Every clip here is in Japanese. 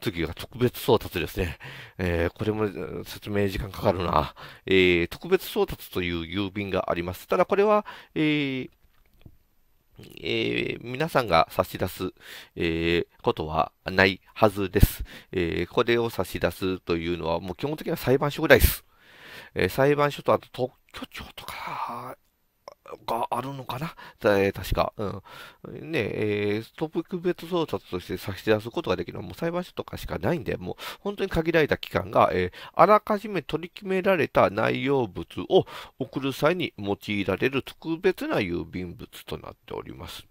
次が特別送達ですね。えー、これも説明時間かかるな。えー、特別送達という郵便があります。ただこれは、えー、えー、皆さんが差し出す、えー、ことはないはずです、えー、これを差し出すというのは、もう基本的には裁判所ぐらいです。え裁判所とあと特許庁とか、があるのかな、えー、確か。うん。ねえー、特別捜査として差し出すことができるのはもう裁判所とかしかないんで、もう本当に限られた期間が、えー、あらかじめ取り決められた内容物を送る際に用いられる特別な郵便物となっております。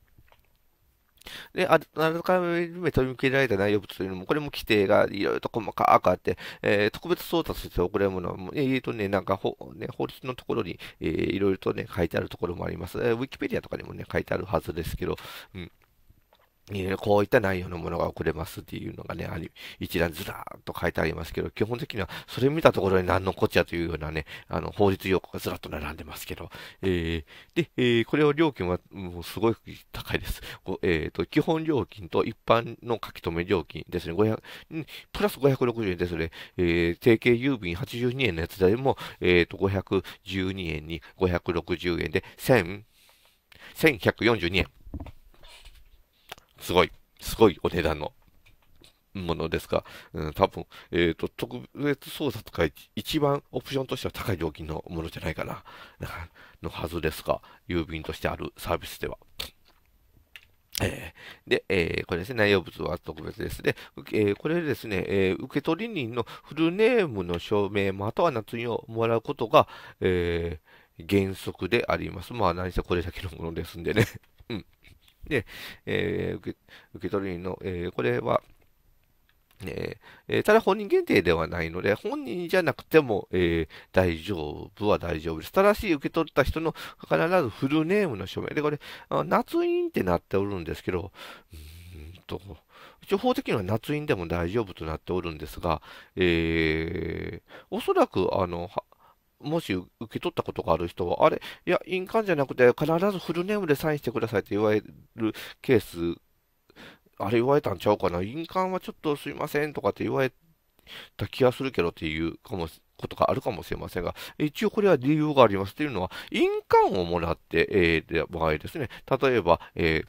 で、あ改めり見けられた内容物というのも、これも規定がいろいろと細かくあって、えー、特別送として送れるものは、えーとね、なんか法,、ね、法律のところに、えー、いろいろとね、書いてあるところもあります。えー、ウィキペディアとかにもね、書いてあるはずですけど、うん。こういった内容のものが送れますっていうのがね、あり、一覧ずらーっと書いてありますけど、基本的にはそれ見たところに何のこっちゃというようなね、あの、法律用語がずらっと並んでますけど、えー、で、えー、これを料金はもうすごい高いです。えっ、ー、と、基本料金と一般の書き留め料金ですね、500、プラス560円ですね、えー、定型郵便82円のやつでも、えっ、ー、と、512円に560円で1000、1142円。すごい、すごいお値段のものですが、うん、多分、えっ、ー、と、特別操作とか一番オプションとしては高い料金のものじゃないかな、のはずですが、郵便としてあるサービスでは。えー、で、えー、これですね、内容物は特別ですで、えー、これですね、え受取人のフルネームの証明、または夏にをもらうことが、え原則であります。まあ、何せこれだけのものですんでね。うん。で、えー、受け受取人の、えー、これは、えー、ただ本人限定ではないので、本人じゃなくても、えー、大丈夫は大丈夫です。ただし、受け取った人の必ずフルネームの署名で、これ、夏印ってなっておるんですけど、うんと、一応法的には夏印でも大丈夫となっておるんですが、えー、おそらく、あの、もし受け取ったことがある人は、あれ、いや、印鑑じゃなくて、必ずフルネームでサインしてくださいって言われるケース、あれ言われたんちゃうかな、印鑑はちょっとすいませんとかって言われた気がするけどっていうかもことがあるかもしれませんが、一応これは理由がありますというのは、印鑑をもらって、えー、場合ですね、例えば、え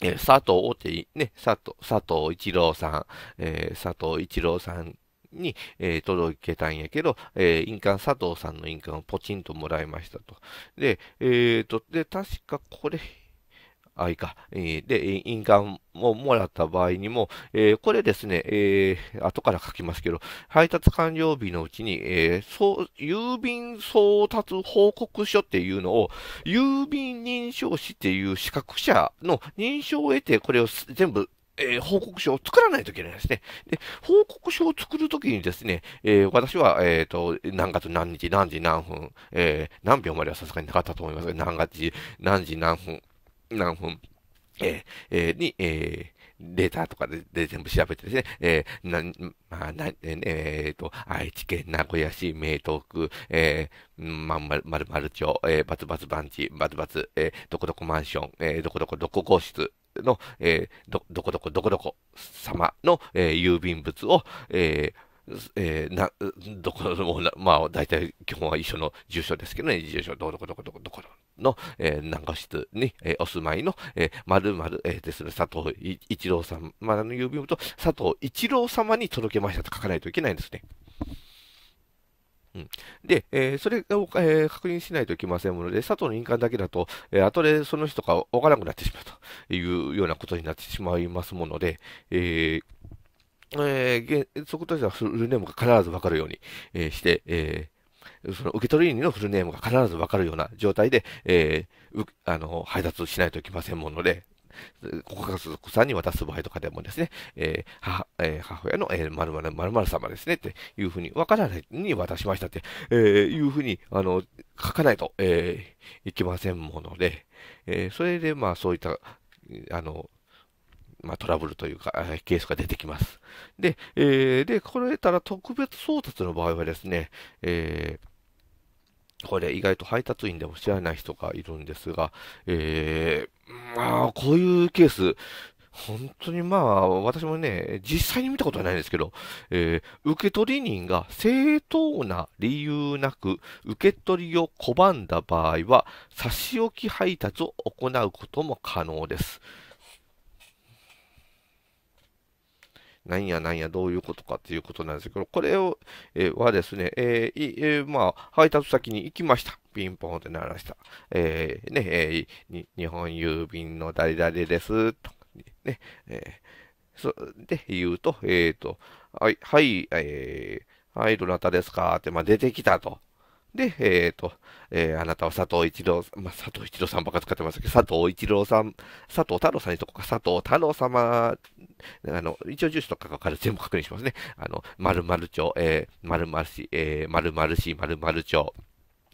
えー、佐藤大手、ね、佐藤、佐藤一郎さん、えー、佐藤一郎さんに、えー、届けたんやけど、えー、印鑑佐藤さんの印鑑をポチンともらいましたと。で、えっ、ー、と、で、確かこれ、あ、いいか。えで、印鑑をもらった場合にも、えー、これですね、えー、後から書きますけど、配達完了日のうちに、えー、そう、郵便送達報告書っていうのを、郵便認証士っていう資格者の認証を得て、これを全部えー、報告書を作らないといけないですね。で、報告書を作るときにですね、えー、私は、えっ、ー、と、何月何日何時何分、え何秒まではさすがになかったと思いますが、何月何時何分、何分、ええに、えデータとかで全部調べてですね、えな、まあ、な、えっ、と、愛知県名古屋市名東区、えまんまるまる町、えー、バツバツ番地、バツバツ、えどこどこマンション、えどこどこどこ号室、の、えー、ど、どこどこどこどこ様の、えー、郵便物を、えー、えー、な、どこも、まあ、大体基本は一緒の住所ですけどね、住所、どこどこどこどこどこの、えー、室に、えー、お住まいの、えー、〇〇、ですね、佐藤一郎様の郵便物を佐藤一郎様に届けましたと書かないといけないんですね。うん、で、えー、それを、えー、確認しないといけませんので、佐藤の印鑑だけだと、えー、後でその人がわからなくなってしまうというようなことになってしまいますもので、えー、えー、としてはフルネームが必ずわかるように、えー、して、えー、その受け取り人のフルネームが必ずわかるような状態で、えー、あの、配達しないといけませんもので、ご家族さんに渡す場合とかでもですね、えー、母、えー、母親の、えー、〇〇〇〇様ですねっていうふうに、分からないに渡しましたって、えー、いうふうに、あの、書かないと、えー、いけませんもので、えー、それで、まあ、そういった、あの、まあ、トラブルというか、ケースが出てきます。で、えー、で、これたら特別送達の場合はですね、えー、これ意外と配達員でも知らない人がいるんですが、えー、まあ、こういうケース、本当にまあ、私もね、実際に見たことはないんですけど、えー、受取人が正当な理由なく受け取りを拒んだ場合は、差し置き配達を行うことも可能です。なんやなんや、どういうことかっていうことなんですけど、これを、えー、はですね、えーえー、まあ、配達先に行きました。ピンポンって鳴らした。えー、ね、えー、日本郵便の誰々です。と、ね、えー、そ、で、言うと、えっ、ー、と、はい、はい、えー、はい、どなたですかって、まあ、出てきたと。で、えっ、ー、と、えー、あなたは佐藤一郎、まあ、佐藤一郎さんばっか使ってますけど、佐藤一郎さん、佐藤太郎さんにとこか、佐藤太郎様、あの、一応住所とかかる。全部確認しますね。あの、〇〇町、えー、〇〇市、えー、〇〇市、〇〇町。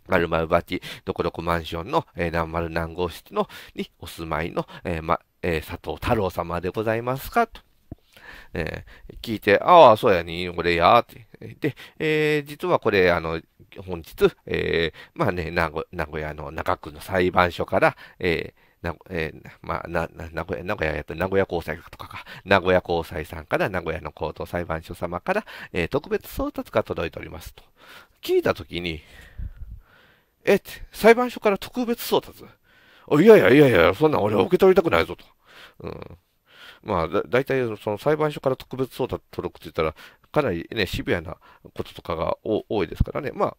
〇〇町、どこどこマンションの、えー、何〇何号室の、にお住まいの、えー、ま、えー、佐藤太郎様でございますかと。えー、聞いて、ああ、そうやに、俺や、って。で、えー、実はこれ、あの、本日、えー、まあね、名古屋の中区の裁判所から、えーな、えー、まあ、な、名古屋、名古屋やった名古屋高裁とかか、名古屋高裁さんから、名古屋の高等裁判所様から、えー、特別送達が届いておりますと。聞いたときに、え、裁判所から特別送達いやいやいやいや、そんなん俺は受け取りたくないぞと。うん。まあ、だ大体その裁判所から特別捜査届くって言ったら、かなり、ね、シビアなこととかが多いですからね、ま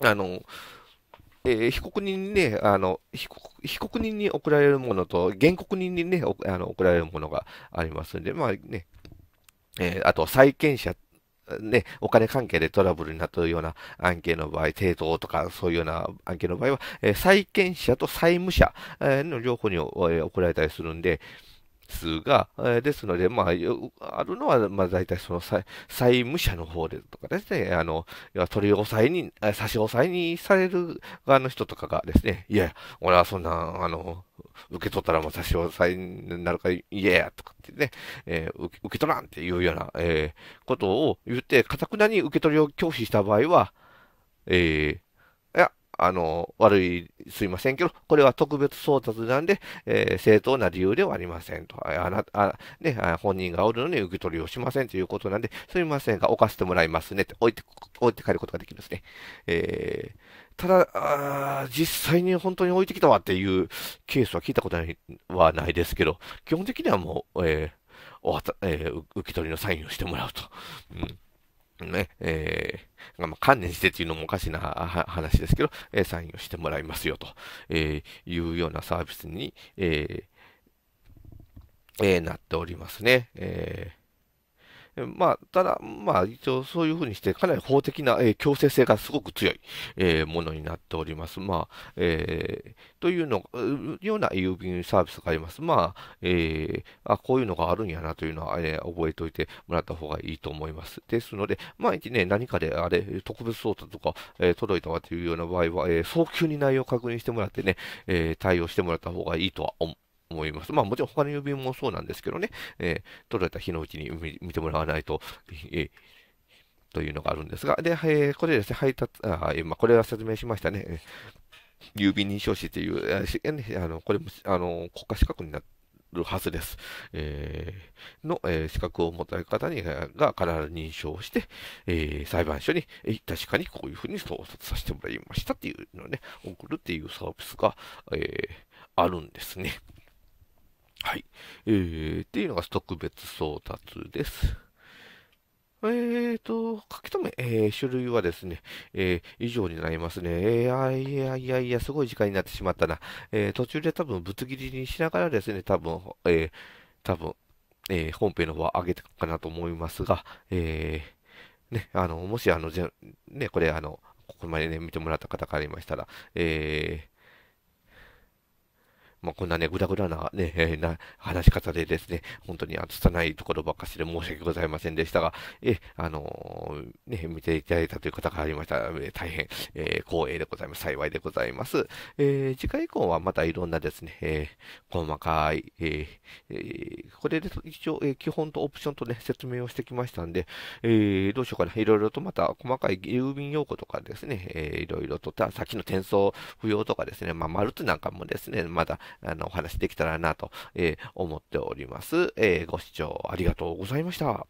ああのえー、被告人にねあの被告、被告人に送られるものと、原告人にね、あの送られるものがありますんで、まあねえー、あと債権者ね、お金関係でトラブルになっているような案件の場合、抵当とかそういうような案件の場合は、えー、債権者と債務者、えー、の両方に、えー、送られたりするんで、ですが、えですので、まあ、あるのは、まあ、大体その債債務者の方でとかですね、あの、要は取り押さえに、差し押さえにされる側の人とかがですね、いやいや、俺はそんな、あの、受け取ったらもう差し押さえになるからいやとかってね、えー、受け取らんっていうような、えー、ことを言って、かたくなに受け取りを拒否した場合は、えー、あの、悪い、すいませんけど、これは特別送達なんで、えー、正当な理由ではありませんと。あなあ、ね、本人がおるのに受け取りをしませんということなんで、すいませんが、置かせてもらいますねって、置いて、置いて帰ることができるんですね。えー、ただ実際に本当に置いてきたわっていうケースは聞いたことない、はないですけど、基本的にはもう、えー、おえー、受け取りのサインをしてもらうと。うんね、えまあ、観念してっていうのもおかしな話ですけど、えー、サインをしてもらいますよと、えー、いうようなサービスに、えーえー、なっておりますね。えーまあ、ただ、まあ、一応そういうふうにして、かなり法的な、えー、強制性がすごく強い、えー、ものになっております。まあ、えー、というの、ような郵便サービスがあります。まあ、えー、あ、こういうのがあるんやなというのは、えー、覚えておいてもらった方がいいと思います。ですので、毎日ね、何かで、あれ、特別相談とか、えー、届いたわというような場合は、えー、早急に内容を確認してもらってね、えー、対応してもらった方がいいとは思思います。まあもちろん他の郵便もそうなんですけどね、えー、取られた日のうちに見てもらわないと、えー、というのがあるんですが、で、えー、これですね、配達、あ、今、まあ、これは説明しましたね。郵便認証士という、えあのこれもあの国家資格になるはずです。えー、の、えー、資格を持たれる方にが必ず認証して、えー、裁判所に、えー、確かにこういうふうに創設させてもらいましたっていうのをね、送るっていうサービスが、えー、あるんですね。はい。えー、っていうのが特別送達です。えーと、書き留め、えー、種類はですね、えー、以上になりますね。えー、いやいやいや、すごい時間になってしまったな。えー、途中で多分ぶつ切りにしながらですね、多分、えー、多分、えー、本編の方は上げていくかなと思いますが、えー、ね、あの、もしあの、ね、これあの、ここまでね、見てもらった方からいましたら、えー、まあ、こんなね、ぐだぐだなね、えー、な話し方でですね、本当に拙いところばっかしで申し訳ございませんでしたが、えー、あのー、ね、見ていただいたという方がありました。ら、大変、え光栄でございます。幸いでございます。え次回以降はまたいろんなですね、え細かい、ええこれで一応、え基本とオプションとね、説明をしてきましたんで、えどうしようかな。いろいろとまた細かい郵便用語とかですね、えー、いろいろと、さっきの転送不要とかですね、まあ、マルツなんかもですね、まだ、あの、お話できたらなと、えー、思っております。えー、ご視聴ありがとうございました。